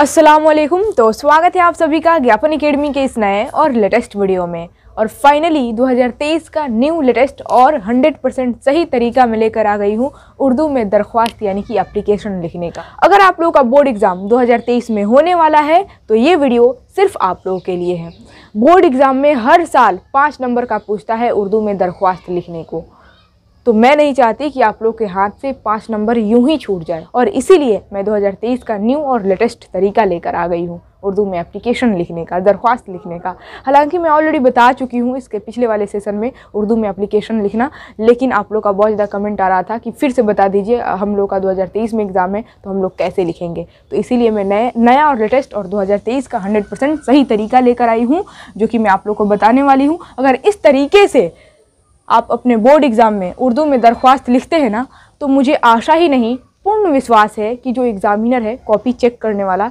असलम तो स्वागत है आप सभी का ज्ञापन एकेडमी के इस नए और लेटेस्ट वीडियो में और फाइनली 2023 का न्यू लेटेस्ट और 100% सही तरीका मैं लेकर आ गई हूँ उर्दू में दरख्वास्त यानी कि एप्लीकेशन लिखने का अगर आप लोगों का बोर्ड एग्ज़ाम 2023 में होने वाला है तो ये वीडियो सिर्फ आप लोगों के लिए है बोर्ड एग्ज़ाम में हर साल पाँच नंबर का पूछता है उर्दू में दरख्वास्त लिखने को तो मैं नहीं चाहती कि आप लोग के हाथ से पाँच नंबर यूं ही छूट जाए और इसीलिए मैं 2023 का न्यू और लेटेस्ट तरीका लेकर आ गई हूँ उर्दू में एप्लीकेशन लिखने का दरख्वास्त लिखने का हालांकि मैं ऑलरेडी बता चुकी हूँ इसके पिछले वाले सेशन में उर्दू में एप्लीकेशन लिखना लेकिन आप लोग का बहुत ज़्यादा कमेंट आ रहा था कि फिर से बता दीजिए हम लोग का 2023 में एग्ज़ाम है तो हम लोग कैसे लिखेंगे तो इसीलिए मैं नए नया और लेटेस्ट और दो का हंड्रेड सही तरीका लेकर आई हूँ जो कि मैं आप लोग को बताने वाली हूँ अगर इस तरीके से आप अपने बोर्ड एग्ज़ाम में उर्दू में दरख्वास्त लिखते हैं ना तो मुझे आशा ही नहीं पूर्ण विश्वास है कि जो एग्ज़ामिनर है कॉपी चेक करने वाला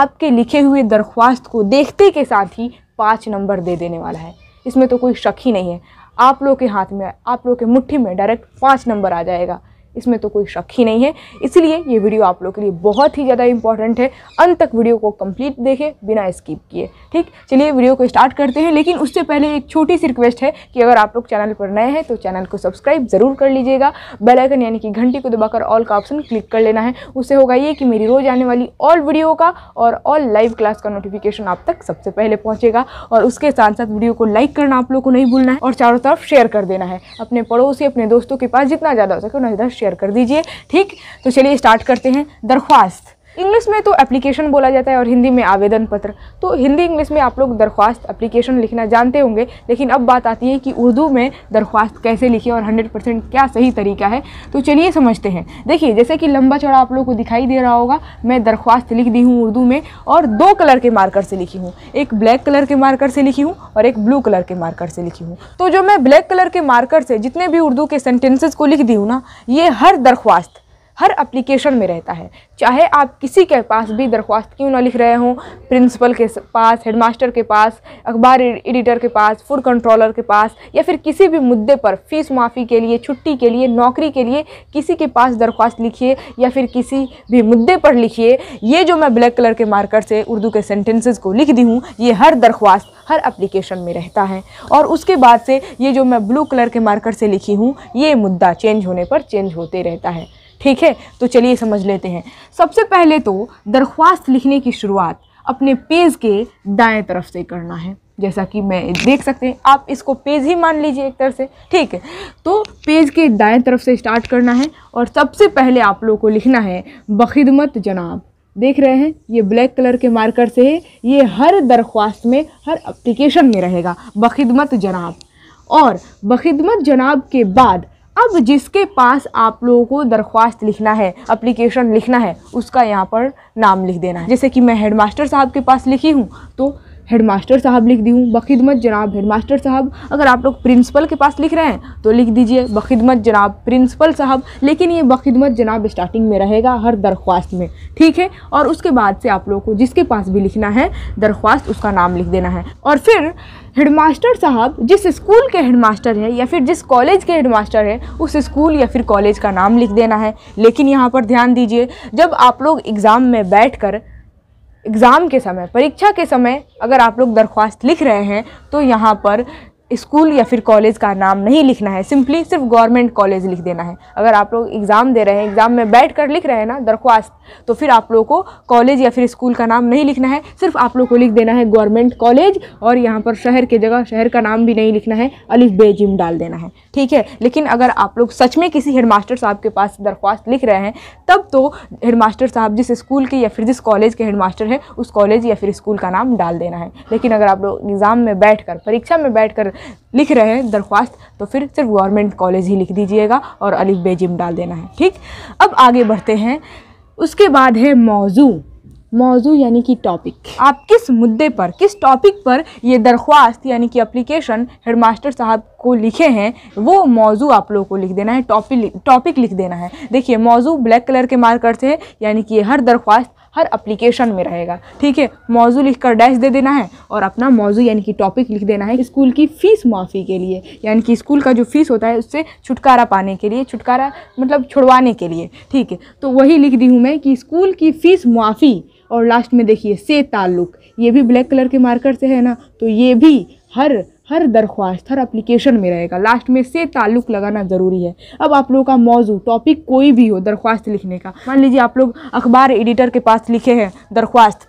आपके लिखे हुए दरख्वास्त को देखते के साथ ही पाँच नंबर दे देने वाला है इसमें तो कोई शक ही नहीं है आप लोग के हाथ में आप लोग के मुट्ठी में डायरेक्ट पाँच नंबर आ जाएगा इसमें तो कोई शक ही नहीं है इसीलिए ये वीडियो आप लोग के लिए बहुत ही ज़्यादा इंपॉर्टेंट है अंत तक वीडियो को कंप्लीट देखें बिना स्किप किए ठीक चलिए वीडियो को स्टार्ट करते हैं लेकिन उससे पहले एक छोटी सी रिक्वेस्ट है कि अगर आप लोग चैनल पर नए हैं तो चैनल को सब्सक्राइब ज़रूर कर लीजिएगा बेलाइकन यानी कि घंटी को दबाकर ऑल का ऑप्शन क्लिक कर लेना है उससे होगा ये कि मेरी रोज़ आने वाली ऑल वीडियो का और ऑल लाइव क्लास का नोटिफिकेशन आप तक सबसे पहले पहुँचेगा और उसके साथ साथ वीडियो को लाइक करना आप लोग को नहीं भूलना है और चारों तरफ शेयर कर देना है अपने पड़ोसी अपने दोस्तों के पास जितना ज़्यादा हो सके उतना ज़्यादा शेयर कर दीजिए ठीक तो चलिए स्टार्ट करते हैं दरख्वास्त इंग्लिश में तो एप्लीकेशन बोला जाता है और हिंदी में आवेदन पत्र तो हिंदी इंग्लिश में आप लोग दरख्वास्त एप्लीकेशन लिखना जानते होंगे लेकिन अब बात आती है कि उर्दू में दरख्वास्त कैसे लिखे और हंड्रेड परसेंट क्या सही तरीका है तो चलिए समझते हैं देखिए जैसे कि लंबा चौड़ा आप लोग को दिखाई दे रहा होगा मैं दरख्वास्त लिख दी हूँ उर्दू में और दो कलर के मार्कर से लिखी हूँ एक ब्लैक कलर के मार्कर से लिखी हूँ और एक ब्लू कलर के मार्कर से लिखी हूँ तो जो मैं ब्लैक कलर के मार्कर से जितने भी उर्दू के सेंटेंसेज को लिख दी हूँ ना ये हर दरख्वास्त हर अप्लीकेशन में रहता है चाहे आप किसी के पास भी दरख्वास्त क्यों ना लिख रहे हों प्रिंसिपल के पास हेडमास्टर के पास अखबार एडिटर के पास फूड कंट्रोलर के पास या फिर किसी भी मुद्दे पर फ़ीस माफ़ी के लिए छुट्टी के लिए नौकरी के लिए किसी के पास दरख्वास्त लिखिए या फिर किसी भी मुद्दे पर लिखिए ये जो मैं ब्लैक कलर के मार्कर से उर्दू के सेंटेंसेज को लिख दी हूँ ये हर दरख्वास्त हर अप्लीकेशन में रहता है और उसके बाद से ये जो मैं ब्लू कलर के मार्कर से लिखी हूँ ये मुद्दा चेंज होने पर चेंज होते रहता है ठीक है तो चलिए समझ लेते हैं सबसे पहले तो दरख्वास्त लिखने की शुरुआत अपने पेज के दाएं तरफ से करना है जैसा कि मैं देख सकते हैं आप इसको पेज ही मान लीजिए एक तरह से ठीक है तो पेज के दाएं तरफ से स्टार्ट करना है और सबसे पहले आप लोगों को लिखना है बखिदमत जनाब देख रहे हैं ये ब्लैक कलर के मार्कर से है ये हर दरख्वास्त में हर अप्लीकेशन में रहेगा बखिदमत जनाब और बखिदमत जनाब के बाद अब जिसके पास आप लोगों को दरख्वास्त लिखना है अप्लीकेशन लिखना है उसका यहाँ पर नाम लिख देना है जैसे कि मैं हेडमास्टर साहब के पास लिखी हूँ तो हेडमास्टर साहब लिख दी हूँ बखिदमत जनाब हेडमास्टर साहब अगर आप लोग प्रिंसिपल के पास लिख रहे हैं तो लिख दीजिए बखिदमत जनाब प्रिंसिपल साहब लेकिन ये बखिदमत जनाब स्टार्टिंग में रहेगा हर दरख्वास्त में ठीक है और उसके बाद से आप लोगों को जिसके पास भी लिखना है दरख्वास्त उसका नाम लिख देना है और फिर हेडमास्टर साहब जिस स्कूल के हेडमास्टर हैं या फिर जिस कॉलेज के हेडमास्टर हैं उस स्कूल या फिर कॉलेज का नाम लिख देना है लेकिन यहाँ पर ध्यान दीजिए जब आप लोग एग्ज़ाम में बैठ कर एग्ज़ाम के समय परीक्षा के समय अगर आप लोग दरख्वास्त लिख रहे हैं तो यहाँ पर स्कूल या फिर कॉलेज का नाम नहीं लिखना है सिंपली सिर्फ गवर्नमेंट कॉलेज लिख देना है अगर आप लोग एग्ज़ाम दे रहे हैं एग्ज़ाम में बैठ कर लिख रहे हैं ना दरख्वास्त तो फिर आप लोगों को कॉलेज या फिर स्कूल का नाम नहीं लिखना है सिर्फ आप लोग को लिख देना है गवर्नमेंट कॉलेज और यहाँ पर शहर की जगह शहर का नाम भी नहीं लिखना है अलिफ बेजिम डाल देना है ठीक है लेकिन अगर आप लोग सच में किसी हेडमास्टर साहब के पास दरख्वास्त लिख रहे हैं तब तो मास्टर साहब जिस स्कूल के या फिर जिस कॉलेज के मास्टर है उस कॉलेज या फिर स्कूल का नाम डाल देना है लेकिन अगर आप लोग एग्ज़ाम में बैठ कर परीक्षा में बैठ कर लिख रहे हैं दरख्वास्त तो फिर सिर्फ गवर्नमेंट कॉलेज ही लिख दीजिएगा और अलिफ बेजिम डाल देना है ठीक अब आगे बढ़ते हैं उसके बाद है मौजू मौजू यानी कि टॉपिक आप किस मुद्दे पर किस टॉपिक पर ये दरख्वास्त यानी कि अप्लीकेशन हेडमास्टर साहब को लिखे हैं वो मौजू आप लोगों को लिख देना है टॉपिक टॉपिक लिख देना है देखिए मौजू ब्लैक कलर के करते हैं यानी कि हर दरख्वास्त हर अप्लीकेशन में रहेगा ठीक है मौजू लिख कर डैश दे देना है और अपना मौजू यानी कि टॉपिक लिख देना है स्कूल की फ़ीस माफ़ी के लिए यानी कि स्कूल का जो फ़ीस होता है उससे छुटकारा पाने के लिए छुटकारा मतलब छुड़वाने के लिए ठीक है तो वही लिख दी हूँ मैं कि स्कूल की फ़ीस माफ़ी और लास्ट में देखिए से ताल्लुक़ ये भी ब्लैक कलर के मार्कर से है ना तो ये भी हर हर दरख्वास्त हर अप्लीकेशन में रहेगा लास्ट में से ताल्लुक़ लगाना ज़रूरी है अब आप लोगों का मौजू टॉपिक कोई भी हो दरख्वास्त लिखने का मान लीजिए आप लोग अखबार एडिटर के पास लिखे हैं दरख्वास्त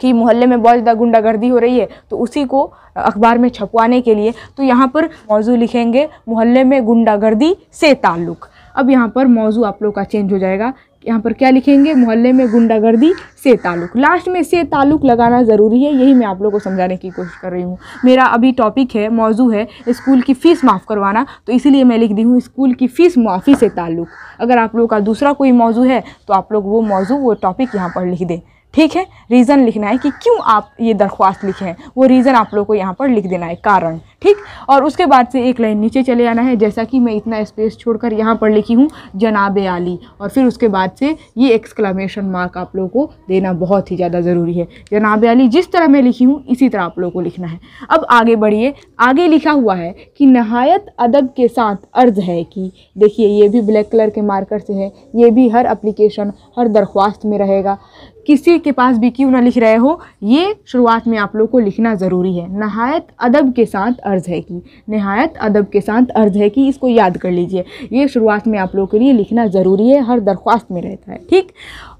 कि मोहल्ले में बहुत ज़्यादा गुंडागर्दी हो रही है तो उसी को अखबार में छपवाने के लिए तो यहाँ पर मौजू लिखेंगे मोहल्ले में गुंडागर्दी से ताल्लुक़ अब यहाँ पर मौजू आप लोग का चेंज हो जाएगा यहाँ पर क्या लिखेंगे मोहल्ले में गुंडागर्दी से ताल्लुक लास्ट में से ताल्लुक लगाना ज़रूरी है यही मैं आप लोगों को समझाने की कोशिश कर रही हूँ मेरा अभी टॉपिक है मौजू है स्कूल की फ़ीस माफ़ करवाना तो इसीलिए मैं लिख दी हूँ स्कूल की फ़ीस माफ़ी से ताल्लुक अगर आप लोगों का दूसरा कोई मौजू है तो आप लोग वो मौजू वो टॉपिक यहाँ पर लिख दें ठीक है रीज़न लिखना है कि क्यों आप ये दरख्वास्त लिखे हैं वो रीज़न आप लोग को यहाँ पर लिख देना है कारण ठीक और उसके बाद से एक लाइन नीचे चले आना है जैसा कि मैं इतना स्पेस छोड़कर यहाँ पर लिखी हूँ जनाब आली और फिर उसके बाद से ये एक्सक्लामेशन मार्क आप लोगों को देना बहुत ही ज़्यादा ज़रूरी है जनाब आली जिस तरह मैं लिखी हूँ इसी तरह आप लोग को लिखना है अब आगे बढ़िए आगे लिखा हुआ है कि नहायत अदब के साथ अर्ज़ है कि देखिए ये भी ब्लैक कलर के मार्कर से है ये भी हर अप्लीकेशन हर दरख्वास्त में रहेगा किसी के पास भी क्यों ना लिख रहे हो ये शुरुआत में आप लोग को लिखना ज़रूरी है नहायत अदब के साथ अर्ज़ है कि नहायत अदब के साथ अर्ज़ है कि इसको याद कर लीजिए ये शुरुआत में आप लोग के लिए लिखना ज़रूरी है हर दरख्वास्त में रहता है ठीक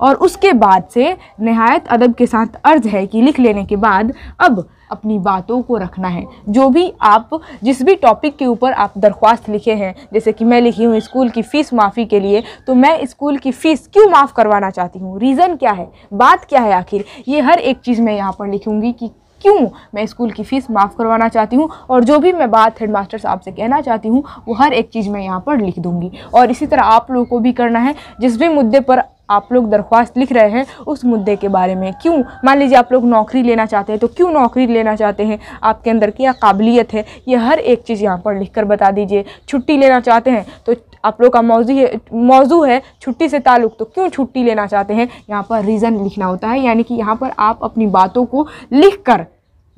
और उसके बाद से नहायत अदब के साथ अर्ज़ है कि लिख लेने के बाद अब अपनी बातों को रखना है जो भी आप जिस भी टॉपिक के ऊपर आप दरख्वास्त लिखे हैं जैसे कि मैं लिखी हूँ स्कूल की फ़ीस माफ़ी के लिए तो मैं स्कूल की फ़ीस क्यों माफ़ करवाना चाहती हूँ रीज़न क्या है बात क्या है आखिर ये हर एक चीज़ मैं यहाँ पर लिखूँगी कि क्यों मैं स्कूल की फ़ीस माफ़ करवाना चाहती हूँ और जो भी मैं बात हेड मास्टर साहब से कहना चाहती हूँ वो हर एक चीज़ मैं यहाँ पर लिख दूँगी और इसी तरह आप लोगों को भी करना है जिस भी मुद्दे पर आप लोग दरख्वास्त लिख रहे हैं उस मुद्दे के बारे में क्यों मान लीजिए आप लोग नौकरी लेना चाहते हैं तो क्यों नौकरी लेना चाहते हैं आपके अंदर क्या काबिलियत है ये हर एक चीज़ यहाँ पर लिख कर बता दीजिए छुट्टी लेना चाहते हैं तो आप लोग का मौजू है मौजू है छुट्टी से ताल्लुक़ तो क्यों छुट्टी लेना चाहते हैं यहाँ पर रीज़न लिखना होता है यानी कि यहाँ पर आप अपनी बातों को लिख कर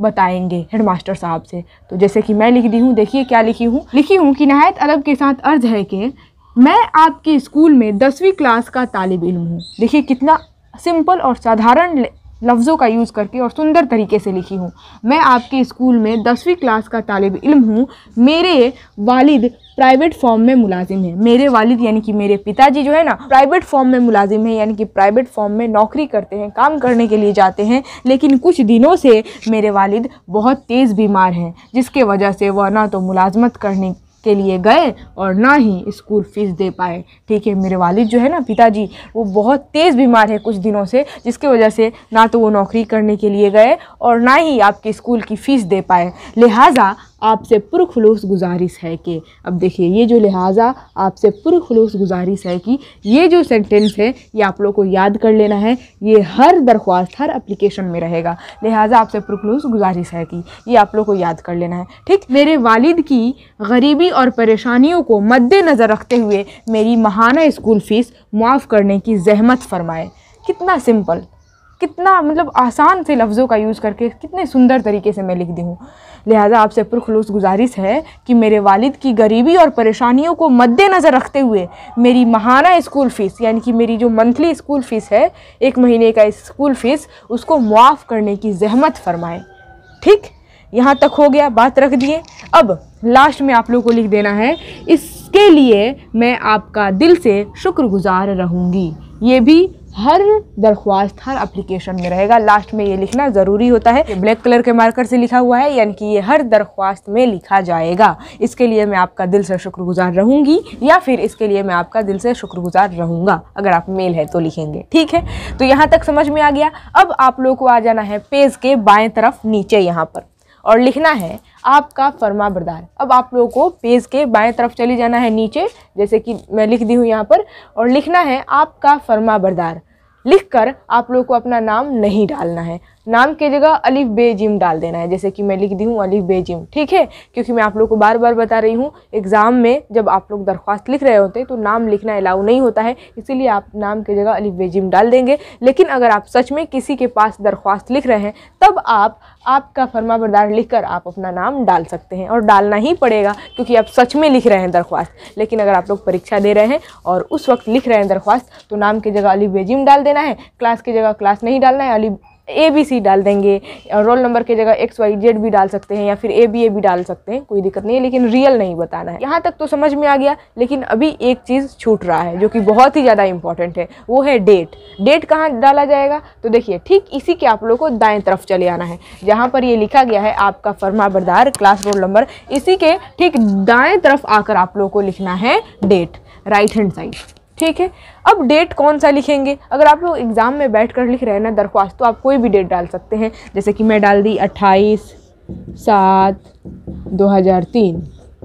बताएंगे हेडमास्टर साहब से तो जैसे कि मैं लिख दी हूँ देखिए क्या लिखी हूँ लिखी हूँ कि नहायत अदब के साथ अर्ज है कि मैं आपके स्कूल में दसवीं क्लास का तालब इम हूँ देखिए कितना सिंपल और साधारण लफ्ज़ों का यूज़ करके और सुंदर तरीके से लिखी हूँ मैं आपके स्कूल में दसवीं क्लास का तालब इल्म हूँ मेरे वालिद प्राइवेट फॉर्म में मुलाजिम है मेरे वालिद यानी कि मेरे पिताजी जो है ना प्राइवेट फॉर्म में मुलाजिम है यानी कि प्राइवेट फॉर्म में नौकरी करते हैं काम करने के लिए जाते हैं लेकिन कुछ दिनों से मेरे वालिद बहुत तेज़ बीमार हैं जिसके वजह से वह ना तो मुलाजमत करने के लिए गए और ना ही स्कूल फीस दे पाए ठीक है मेरे वालिद जो है ना पिताजी वो बहुत तेज़ बीमार है कुछ दिनों से जिसके वजह से ना तो वो नौकरी करने के लिए गए और ना ही आपके स्कूल की फ़ीस दे पाए लिहाजा आपसे पुरखलूस गुजारिश है कि अब देखिए ये जो लिहाजा आपसे पुरखलूस गुजारिश है कि ये जो सेंटेंस है ये आप लोगों को याद कर लेना है ये हर दरख्वास्त हर अप्लीकेशन में रहेगा लिहाजा आपसे पुरखलूस गुजारिश है कि ये आप लोग को याद कर लेना है ठीक मेरे वालिद की गरीबी और परेशानियों को मद्देनज़र रखते हुए मेरी महाना स्कूल फ़ीस माफ़ करने की जहमत फरमाए कितना सिंपल कितना मतलब आसान से लफ्ज़ों का यूज़ करके कितने सुंदर तरीके से मैं लिख दी हूँ लिहाजा आपसे पुरखलूस गुजारिश है कि मेरे वालिद की गरीबी और परेशानियों को मद्देनज़र रखते हुए मेरी महाना स्कूल फ़ीस यानी कि मेरी जो मंथली स्कूल फ़ीस है एक महीने का स्कूल फ़ीस उसको मुआफ़ करने की जहमत फरमाएँ ठीक यहाँ तक हो गया बात रख दिए अब लास्ट में आप लोग को लिख देना है इसके लिए मैं आपका दिल से शुक्रगुजार रहूँगी ये भी हर दरख्वास्त हर एप्लीकेशन में रहेगा लास्ट में ये लिखना ज़रूरी होता है ब्लैक कलर के मार्कर से लिखा हुआ है यानी कि ये हर दरख्वास्त में लिखा जाएगा इसके लिए मैं आपका दिल से शुक्रगुजार रहूँगी या फिर इसके लिए मैं आपका दिल से शुक्रगुजार रहूँगा अगर आप मेल है तो लिखेंगे ठीक है तो यहाँ तक समझ में आ गया अब आप लोग को आ जाना है पेज के बाएँ तरफ नीचे यहाँ पर और लिखना है आपका फर्मा बरदार अब आप लोगों को पेज के बाएं तरफ चली जाना है नीचे जैसे कि मैं लिख दी हूँ यहाँ पर और लिखना है आपका फर्मा बरदार लिख कर आप लोगों को अपना नाम नहीं डालना है नाम की जगह अलिफ बे जिम डाल देना है जैसे कि मैं लिख दी हूँ अलिफ बे जिम ठीक है क्योंकि मैं आप लोग को बार बार बता रही हूँ एग्ज़ाम में जब आप लोग दरख्वास्त लिख रहे होते हैं तो नाम लिखना अलाउ नहीं होता है इसीलिए आप नाम की जगह अलिफ बे जिम डाल देंगे लेकिन अगर आप सच में किसी के पास दरख्वास्त लिख रहे हैं तब आप आपका फर्मा बरदार लिख कर आप अपना नाम डाल सकते हैं और डालना ही पड़ेगा क्योंकि आप सच में लिख रहे हैं दरख्वास्त लेकिन अगर आप लोग परीक्षा दे रहे हैं और उस वक्त लिख रहे हैं दरख्वास्त तो नाम की जगह अली बेजिम डाल देना है क्लास की जगह क्लास नहीं डालना है अली ए बी सी डाल देंगे रोल नंबर की जगह एक्स वाई जेड भी डाल सकते हैं या फिर ए बी ए भी डाल सकते हैं कोई दिक्कत नहीं है लेकिन रियल नहीं बताना है यहाँ तक तो समझ में आ गया लेकिन अभी एक चीज़ छूट रहा है जो कि बहुत ही ज़्यादा इंपॉर्टेंट है वो है डेट डेट कहाँ डाला जाएगा तो देखिए ठीक इसी के आप लोग को दाएँ तरफ चले आना है जहाँ पर ये लिखा गया है आपका फर्मा बरदार क्लास रोल नंबर इसी के ठीक दाएँ तरफ आकर आप लोग को लिखना है डेट राइट हैंड साइड ठीक है अब डेट कौन सा लिखेंगे अगर आप लोग एग्ज़ाम में बैठ कर लिख रहे हैं ना दरख्वास्त तो आप कोई भी डेट डाल सकते हैं जैसे कि मैं डाल दी अट्ठाईस सात दो हज़ार तीन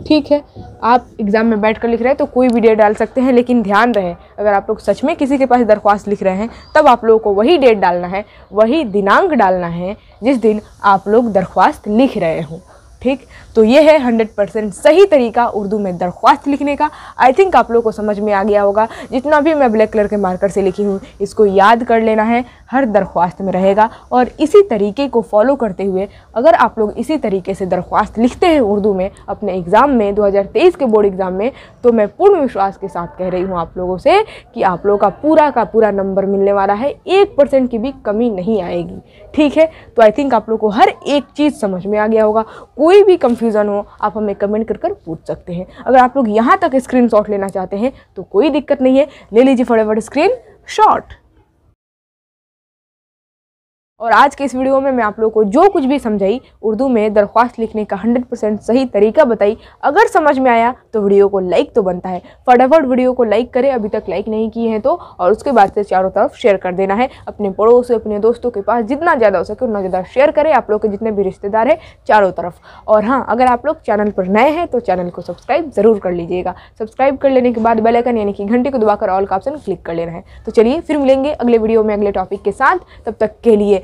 ठीक है आप एग्ज़ाम में बैठ कर लिख रहे हैं तो कोई भी डेट डाल सकते हैं लेकिन ध्यान रहे अगर आप लोग सच में किसी के पास दरख्वास्त लिख रहे हैं तब आप लोगों को वही डेट डालना है वही दिनांक डालना है जिस दिन आप लोग दरख्वास्त लिख रहे हों ठीक तो ये है हंड्रेड परसेंट सही तरीका उर्दू में दरख्वास्त लिखने का आई थिंक आप लोग को समझ में आ गया होगा जितना भी मैं ब्लैक कलर के मार्कर से लिखी हूँ इसको याद कर लेना है हर दरख्वास्त में रहेगा और इसी तरीके को फॉलो करते हुए अगर आप लोग इसी तरीके से दरख्वास्त लिखते हैं उर्दू में अपने एग्ज़ाम में तेईस के बोर्ड एग्ज़ाम में तो मैं पूर्ण विश्वास के साथ कह रही हूँ आप लोगों से कि आप लोगों का पूरा का पूरा नंबर मिलने वाला है एक परसेंट की भी कमी नहीं आएगी ठीक है तो आई थिंक आप लोग को हर एक चीज़ समझ में आ गया होगा कोई कोई भी कंफ्यूजन हो आप हमें कमेंट कर कर पूछ सकते हैं अगर आप लोग यहाँ तक स्क्रीन लेना चाहते हैं तो कोई दिक्कत नहीं है ले लीजिए फटाफट स्क्रीन शॉट और आज के इस वीडियो में मैं आप लोगों को जो कुछ भी समझाई उर्दू में दरख्वास्त लिखने का 100% सही तरीका बताई अगर समझ में आया तो वीडियो को लाइक तो बनता है फटाफट वीडियो को लाइक करें अभी तक लाइक नहीं किए हैं तो और उसके बाद से चारों तरफ शेयर कर देना है अपने पड़ोस अपने दोस्तों के पास जितना ज़्यादा हो सके उतना ज़्यादा शेयर करें आप लोग के जितने भी रिश्तेदार हैं चारों तरफ और हाँ अगर आप लोग चैनल पर नए हैं तो चैनल को सब्सक्राइब ज़रूर कर लीजिएगा सब्सक्राइब कर लेने के बाद बेलाइकन यानी कि घंटे को दबाकर ऑल का ऑप्शन क्लिक कर लेना है तो चलिए फिर मिलेंगे अगले वीडियो में अगले टॉपिक के साथ तब तक के लिए